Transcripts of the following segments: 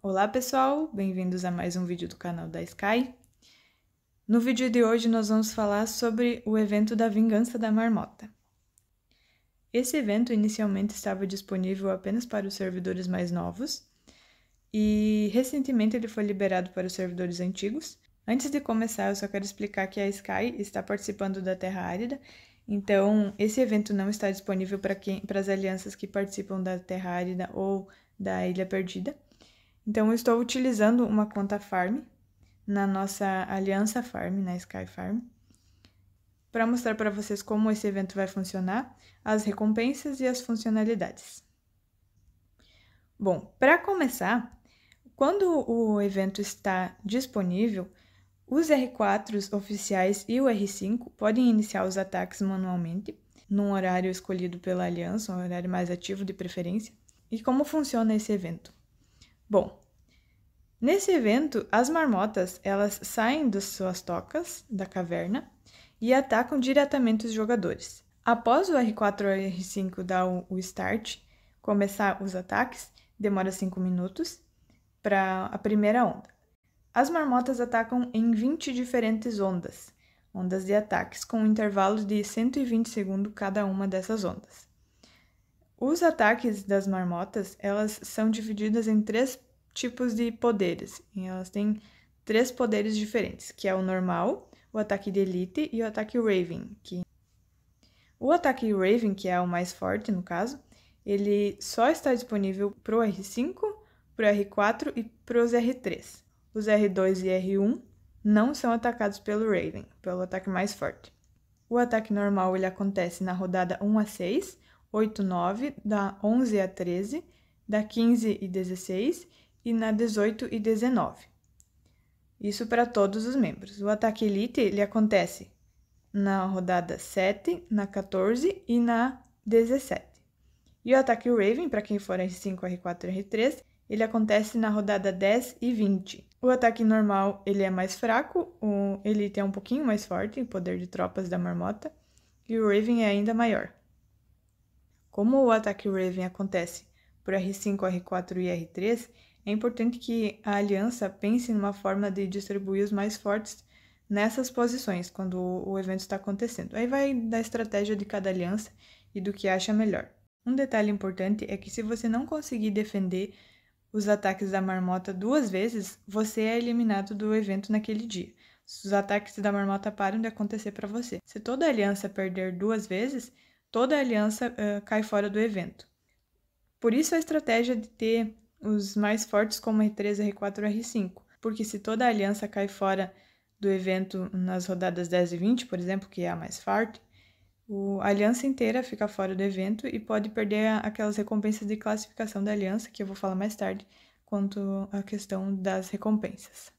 Olá pessoal, bem-vindos a mais um vídeo do canal da Sky. No vídeo de hoje nós vamos falar sobre o evento da Vingança da Marmota. Esse evento inicialmente estava disponível apenas para os servidores mais novos e recentemente ele foi liberado para os servidores antigos. Antes de começar, eu só quero explicar que a Sky está participando da Terra Árida, então esse evento não está disponível para, para as alianças que participam da Terra Árida ou da Ilha Perdida. Então, eu estou utilizando uma conta Farm na nossa aliança Farm, na Sky Farm, para mostrar para vocês como esse evento vai funcionar, as recompensas e as funcionalidades. Bom, para começar, quando o evento está disponível, os R4s oficiais e o R5 podem iniciar os ataques manualmente, num horário escolhido pela aliança, um horário mais ativo de preferência. E como funciona esse evento? Bom, Nesse evento, as marmotas elas saem das suas tocas da caverna e atacam diretamente os jogadores. Após o R4 ou R5 dar o start, começar os ataques, demora 5 minutos para a primeira onda. As marmotas atacam em 20 diferentes ondas, ondas de ataques, com um intervalos de 120 segundos cada uma dessas ondas. Os ataques das marmotas, elas são divididas em três tipos de poderes. E elas têm três poderes diferentes, que é o normal, o ataque de elite e o ataque Raven, que o ataque Raven, que é o mais forte no caso, ele só está disponível para o R5, para o R4 e para os R3. Os R2 e R1 não são atacados pelo Raven, pelo ataque mais forte. O ataque normal ele acontece na rodada 1 a 6, 8 9, da 11 a 13, da 15 e 16 e na 18 e 19. Isso para todos os membros. O ataque elite ele acontece na rodada 7, na 14 e na 17. E o ataque Raven, para quem for R5, R4 e R3, ele acontece na rodada 10 e 20. O ataque normal ele é mais fraco, o Elite é um pouquinho mais forte, o poder de tropas da marmota, e o Raven é ainda maior. Como o ataque Raven acontece por R5, R4 e R3, é importante que a aliança pense numa forma de distribuir os mais fortes nessas posições, quando o evento está acontecendo. Aí vai da estratégia de cada aliança e do que acha melhor. Um detalhe importante é que se você não conseguir defender os ataques da marmota duas vezes, você é eliminado do evento naquele dia. Os ataques da marmota param de acontecer para você. Se toda aliança perder duas vezes, toda aliança uh, cai fora do evento. Por isso a estratégia de ter os mais fortes como R3, R4 R5, porque se toda a aliança cai fora do evento nas rodadas 10 e 20, por exemplo, que é a mais forte, a aliança inteira fica fora do evento e pode perder aquelas recompensas de classificação da aliança, que eu vou falar mais tarde, quanto à questão das recompensas.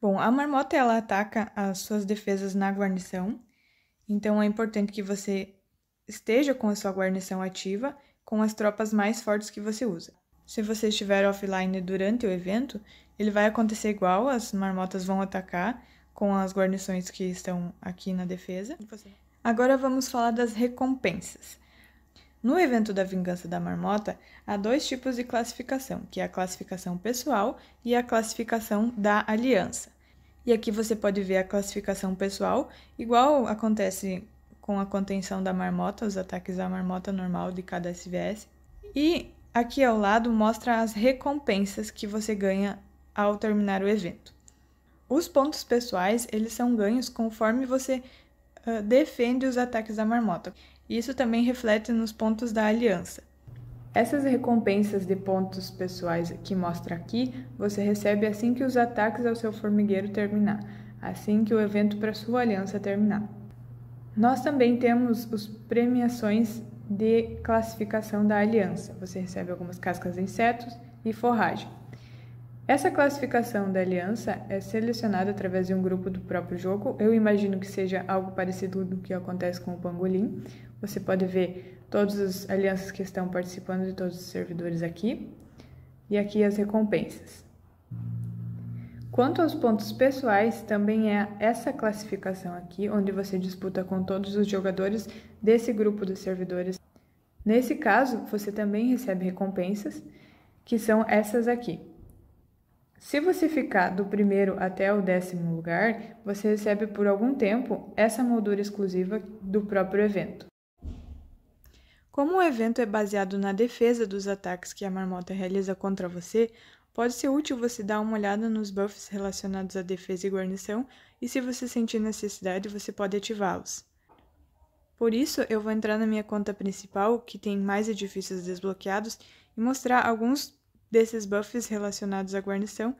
Bom, a marmota ela ataca as suas defesas na guarnição, então é importante que você esteja com a sua guarnição ativa com as tropas mais fortes que você usa se você estiver offline durante o evento, ele vai acontecer igual, as marmotas vão atacar com as guarnições que estão aqui na defesa. Agora vamos falar das recompensas. No evento da vingança da marmota, há dois tipos de classificação, que é a classificação pessoal e a classificação da aliança. E aqui você pode ver a classificação pessoal, igual acontece com a contenção da marmota, os ataques à marmota normal de cada SVS. E Aqui ao lado mostra as recompensas que você ganha ao terminar o evento. Os pontos pessoais, eles são ganhos conforme você uh, defende os ataques da marmota. Isso também reflete nos pontos da aliança. Essas recompensas de pontos pessoais que mostra aqui, você recebe assim que os ataques ao seu formigueiro terminar, assim que o evento para sua aliança terminar. Nós também temos as premiações de classificação da aliança. Você recebe algumas cascas de insetos e forragem. Essa classificação da aliança é selecionada através de um grupo do próprio jogo. Eu imagino que seja algo parecido do que acontece com o Pangolim. Você pode ver todas as alianças que estão participando de todos os servidores aqui e aqui as recompensas. Quanto aos pontos pessoais, também é essa classificação aqui, onde você disputa com todos os jogadores desse grupo dos servidores. Nesse caso, você também recebe recompensas, que são essas aqui. Se você ficar do primeiro até o décimo lugar, você recebe por algum tempo essa moldura exclusiva do próprio evento. Como o evento é baseado na defesa dos ataques que a marmota realiza contra você, pode ser útil você dar uma olhada nos buffs relacionados à defesa e guarnição, e se você sentir necessidade, você pode ativá-los. Por isso, eu vou entrar na minha conta principal, que tem mais edifícios desbloqueados, e mostrar alguns desses buffs relacionados à guarnição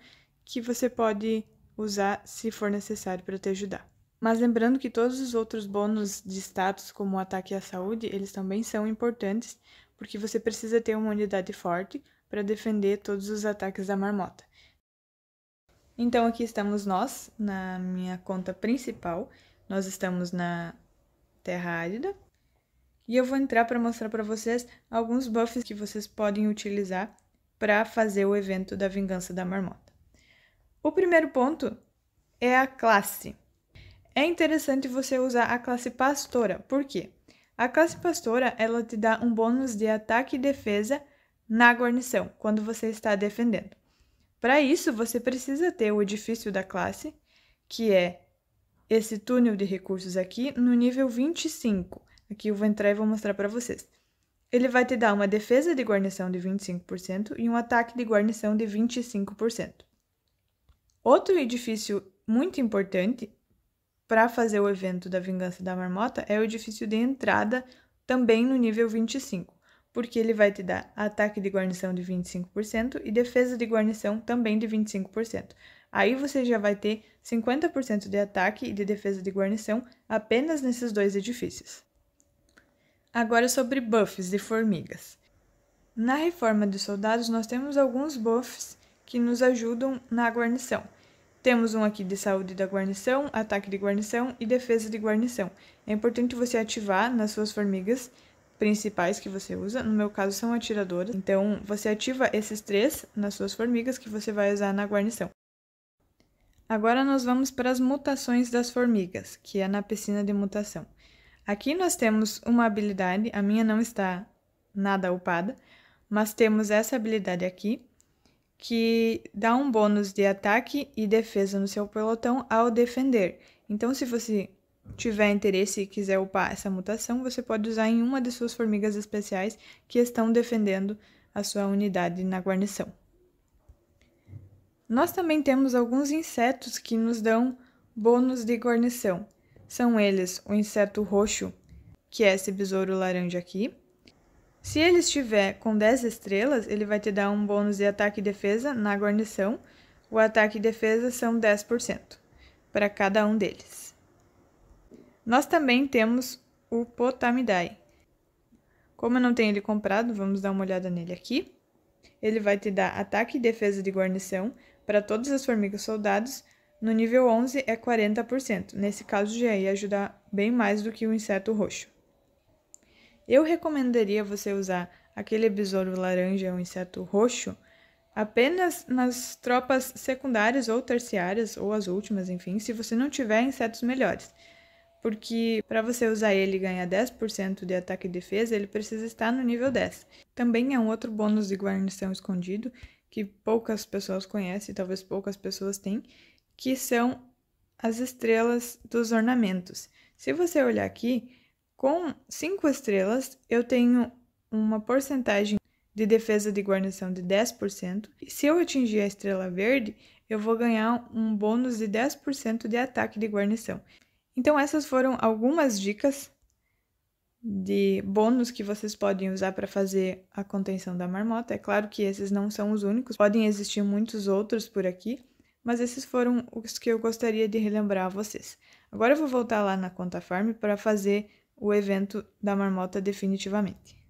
que você pode usar se for necessário para te ajudar. Mas lembrando que todos os outros bônus de status, como o ataque à saúde, eles também são importantes, porque você precisa ter uma unidade forte para defender todos os ataques da marmota. Então aqui estamos nós, na minha conta principal. Nós estamos na terra árida. E eu vou entrar para mostrar para vocês alguns buffs que vocês podem utilizar para fazer o evento da vingança da marmota. O primeiro ponto é a classe. É interessante você usar a classe pastora, por quê? A classe pastora, ela te dá um bônus de ataque e defesa na guarnição, quando você está defendendo. Para isso, você precisa ter o edifício da classe, que é esse túnel de recursos aqui no nível 25. Aqui eu vou entrar e vou mostrar para vocês. Ele vai te dar uma defesa de guarnição de 25% e um ataque de guarnição de 25%. Outro edifício muito importante para fazer o evento da Vingança da Marmota é o edifício de entrada, também no nível 25, porque ele vai te dar ataque de guarnição de 25% e defesa de guarnição também de 25%. Aí você já vai ter 50% de ataque e de defesa de guarnição apenas nesses dois edifícios. Agora sobre buffs de formigas. Na reforma de soldados, nós temos alguns buffs que nos ajudam na guarnição. Temos um aqui de saúde da guarnição, ataque de guarnição e defesa de guarnição. É importante você ativar nas suas formigas principais que você usa, no meu caso são atiradoras. Então você ativa esses três nas suas formigas que você vai usar na guarnição. Agora nós vamos para as mutações das formigas, que é na piscina de mutação. Aqui nós temos uma habilidade, a minha não está nada upada, mas temos essa habilidade aqui, que dá um bônus de ataque e defesa no seu pelotão ao defender. Então, se você tiver interesse e quiser upar essa mutação, você pode usar em uma de suas formigas especiais que estão defendendo a sua unidade na guarnição. Nós também temos alguns insetos que nos dão bônus de guarnição. São eles o inseto roxo, que é esse besouro laranja aqui. Se ele estiver com 10 estrelas, ele vai te dar um bônus de ataque e defesa na guarnição. O ataque e defesa são 10% para cada um deles. Nós também temos o Potamidae. Como eu não tenho ele comprado, vamos dar uma olhada nele aqui. Ele vai te dar ataque e defesa de guarnição, para todas as formigas soldados, no nível 11 é 40%. Nesse caso já ia ajudar bem mais do que o inseto roxo. Eu recomendaria você usar aquele besouro laranja ou inseto roxo apenas nas tropas secundárias ou terciárias ou as últimas, enfim, se você não tiver insetos melhores. Porque para você usar ele e ganhar 10% de ataque e defesa, ele precisa estar no nível 10. Também é um outro bônus de guarnição escondido que poucas pessoas conhecem, talvez poucas pessoas têm, que são as estrelas dos ornamentos. Se você olhar aqui, com cinco estrelas eu tenho uma porcentagem de defesa de guarnição de 10%, e se eu atingir a estrela verde, eu vou ganhar um bônus de 10% de ataque de guarnição. Então essas foram algumas dicas de bônus que vocês podem usar para fazer a contenção da marmota. É claro que esses não são os únicos, podem existir muitos outros por aqui, mas esses foram os que eu gostaria de relembrar a vocês. Agora eu vou voltar lá na Conta Farm para fazer o evento da marmota definitivamente.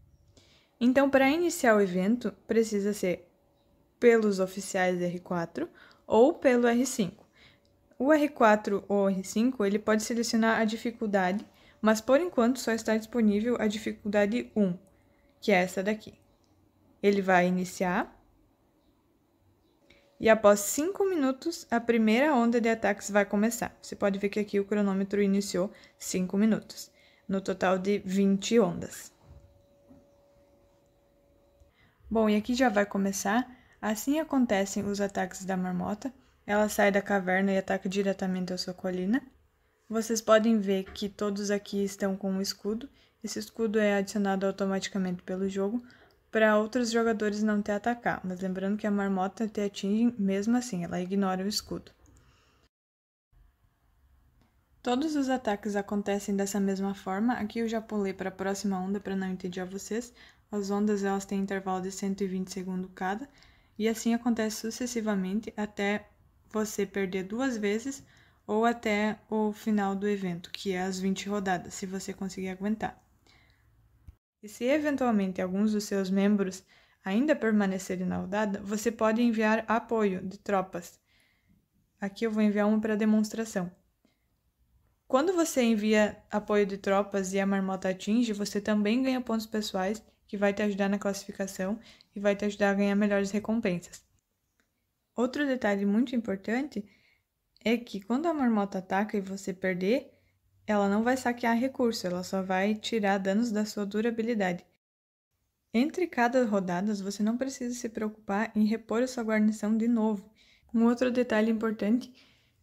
Então, para iniciar o evento, precisa ser pelos oficiais R4 ou pelo R5. O R4 ou R5, ele pode selecionar a dificuldade mas por enquanto só está disponível a dificuldade 1, que é essa daqui. Ele vai iniciar e após 5 minutos a primeira onda de ataques vai começar. Você pode ver que aqui o cronômetro iniciou 5 minutos, no total de 20 ondas. Bom, e aqui já vai começar. Assim acontecem os ataques da marmota. Ela sai da caverna e ataca diretamente a sua colina. Vocês podem ver que todos aqui estão com um escudo. Esse escudo é adicionado automaticamente pelo jogo para outros jogadores não te atacar, mas lembrando que a marmota te atinge mesmo assim, ela ignora o escudo. Todos os ataques acontecem dessa mesma forma. Aqui eu já pulei para a próxima onda para não entender vocês. As ondas elas têm intervalo de 120 segundos cada, e assim acontece sucessivamente até você perder duas vezes ou até o final do evento, que é as 20 rodadas, se você conseguir aguentar. E se eventualmente alguns dos seus membros ainda permanecerem na rodada, você pode enviar apoio de tropas. Aqui eu vou enviar uma para demonstração. Quando você envia apoio de tropas e a marmota atinge, você também ganha pontos pessoais que vai te ajudar na classificação e vai te ajudar a ganhar melhores recompensas. Outro detalhe muito importante é que quando a marmota ataca e você perder, ela não vai saquear recurso, ela só vai tirar danos da sua durabilidade. Entre cada rodada, você não precisa se preocupar em repor a sua guarnição de novo. Um outro detalhe importante,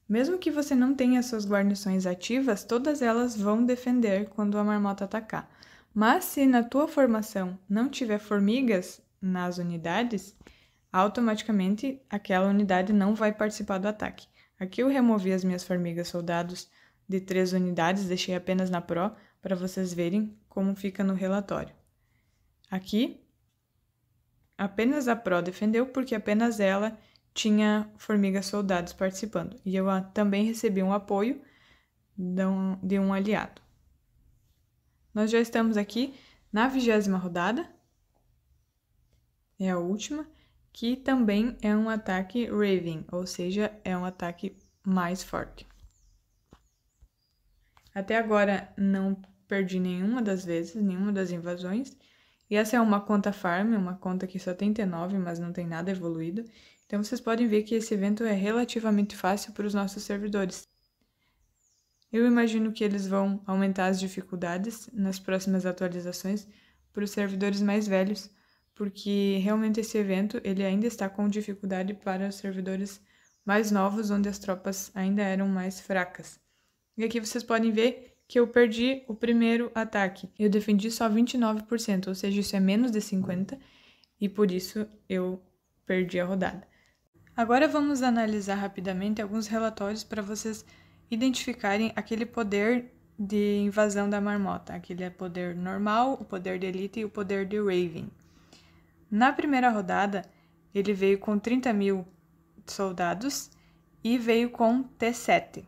mesmo que você não tenha suas guarnições ativas, todas elas vão defender quando a marmota atacar. Mas se na tua formação não tiver formigas nas unidades, automaticamente aquela unidade não vai participar do ataque. Aqui eu removi as minhas formigas soldados de três unidades, deixei apenas na Pro para vocês verem como fica no relatório. Aqui, apenas a Pro defendeu porque apenas ela tinha formigas soldados participando. E eu também recebi um apoio de um aliado. Nós já estamos aqui na vigésima rodada, é a última, que também é um ataque Raven, ou seja, é um ataque mais forte. Até agora não perdi nenhuma das vezes, nenhuma das invasões. E essa é uma conta farm, uma conta que só tem T9, mas não tem nada evoluído. Então vocês podem ver que esse evento é relativamente fácil para os nossos servidores. Eu imagino que eles vão aumentar as dificuldades nas próximas atualizações para os servidores mais velhos, porque realmente esse evento ele ainda está com dificuldade para os servidores mais novos, onde as tropas ainda eram mais fracas. E aqui vocês podem ver que eu perdi o primeiro ataque. Eu defendi só 29%, ou seja, isso é menos de 50%, e por isso eu perdi a rodada. Agora vamos analisar rapidamente alguns relatórios para vocês identificarem aquele poder de invasão da marmota, aquele é poder normal, o poder de elite e o poder de Raven. Na primeira rodada, ele veio com 30 mil soldados e veio com T7.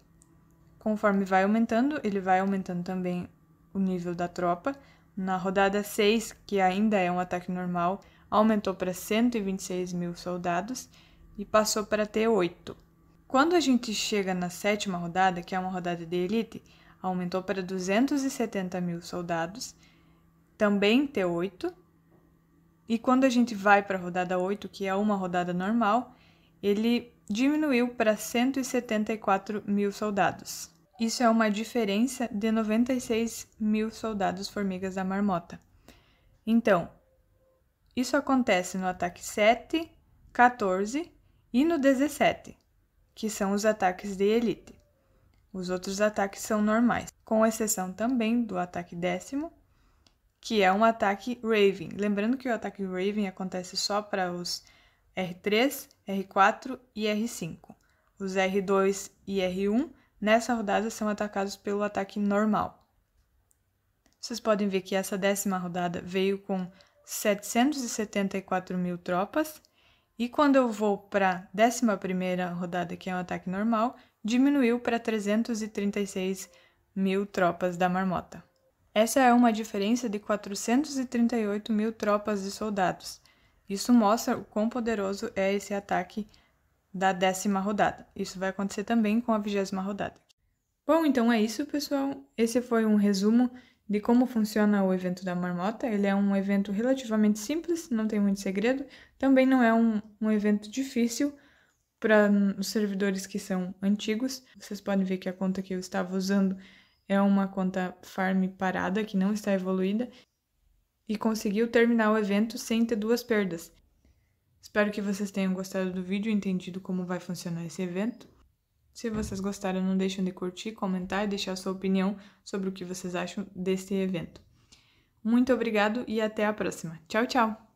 Conforme vai aumentando, ele vai aumentando também o nível da tropa. Na rodada 6, que ainda é um ataque normal, aumentou para 126 mil soldados e passou para T8. Quando a gente chega na sétima rodada, que é uma rodada de elite, aumentou para 270 mil soldados, também T8, e quando a gente vai para a rodada 8, que é uma rodada normal, ele diminuiu para 174 mil soldados. Isso é uma diferença de 96 mil soldados formigas da marmota. Então, isso acontece no ataque 7, 14 e no 17, que são os ataques de elite. Os outros ataques são normais, com exceção também do ataque décimo que é um ataque Raven. Lembrando que o ataque Raven acontece só para os R3, R4 e R5. Os R2 e R1 nessa rodada são atacados pelo ataque normal. Vocês podem ver que essa décima rodada veio com 774 mil tropas, e quando eu vou para a primeira rodada, que é um ataque normal, diminuiu para 336 mil tropas da marmota. Essa é uma diferença de 438 mil tropas de soldados. Isso mostra o quão poderoso é esse ataque da décima rodada. Isso vai acontecer também com a vigésima rodada. Bom, então é isso, pessoal. Esse foi um resumo de como funciona o evento da marmota. Ele é um evento relativamente simples, não tem muito segredo. Também não é um, um evento difícil para os servidores que são antigos. Vocês podem ver que a conta que eu estava usando é uma conta farm parada que não está evoluída e conseguiu terminar o evento sem ter duas perdas. Espero que vocês tenham gostado do vídeo e entendido como vai funcionar esse evento. Se vocês gostaram, não deixem de curtir, comentar e deixar sua opinião sobre o que vocês acham desse evento. Muito obrigado e até a próxima. Tchau, tchau!